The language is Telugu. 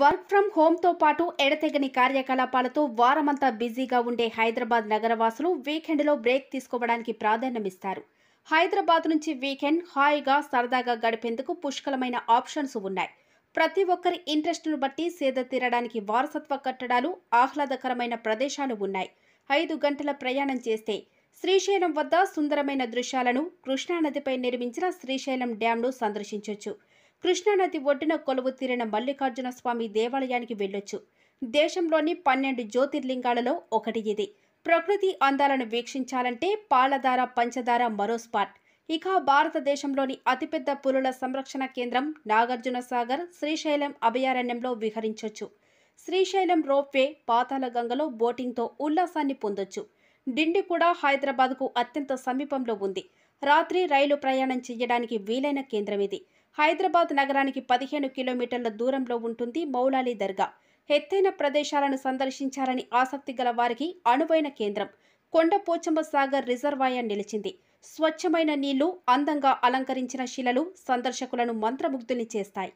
వర్క్ ఫ్రం హోంతో పాటు ఎడతెగని కార్యకలాపాలతో వారమంతా బిజీగా ఉండే హైదరాబాద్ నగరవాసులు వీకెండ్లో బ్రేక్ తీసుకోవడానికి ప్రాధాన్యమిస్తారు హైదరాబాద్ నుంచి వీకెండ్ హాయిగా సరదాగా గడిపేందుకు పుష్కలమైన ఆప్షన్స్ ఉన్నాయి ప్రతి ఒక్కరి ఇంట్రెస్ట్ను బట్టి సేద తీరడానికి వారసత్వ కట్టడాలు ఆహ్లాదకరమైన ప్రదేశాలు ఉన్నాయి ఐదు గంటల ప్రయాణం చేస్తే శ్రీశైలం వద్ద సుందరమైన దృశ్యాలను కృష్ణానదిపై నిర్మించిన శ్రీశైలం డ్యాంను సందర్శించవచ్చు కృష్ణానది ఒడ్డున కొలువు తీరిన మల్లికార్జున స్వామి దేవాలయానికి వెళ్ళొచ్చు దేశంలోని పన్నెండు జ్యోతిర్లింగాలలో ఒకటి ఇది ప్రకృతి అందాలను వీక్షించాలంటే పాలధార పంచదార మరో స్పాట్ ఇక భారతదేశంలోని అతిపెద్ద పులుల సంరక్షణ కేంద్రం నాగార్జున సాగర్ శ్రీశైలం అభయారణ్యంలో విహరించొచ్చు శ్రీశైలం రోప్వే పాతాళగంగలో బోటింగ్తో ఉల్లాసాన్ని పొందొచ్చు డిండి కూడా హైదరాబాద్కు అత్యంత సమీపంలో ఉంది రాత్రి రైలు ప్రయాణం చేయడానికి వీలైన కేంద్రం ఇది హైదరాబాద్ నగరానికి పదిహేను కిలోమీటర్ల దూరంలో ఉంటుంది మౌలాలి దర్గా ఎత్తైన ప్రదేశాలను సందర్శించాలని ఆసక్తి గల వారికి అనువైన కేంద్రం కొండ పోచమ్మ సాగర్ రిజర్వాయర్ నిలిచింది స్వచ్ఛమైన నీళ్లు అందంగా అలంకరించిన శిలలు సందర్శకులను మంత్రముగ్ధుల్ని చేస్తాయి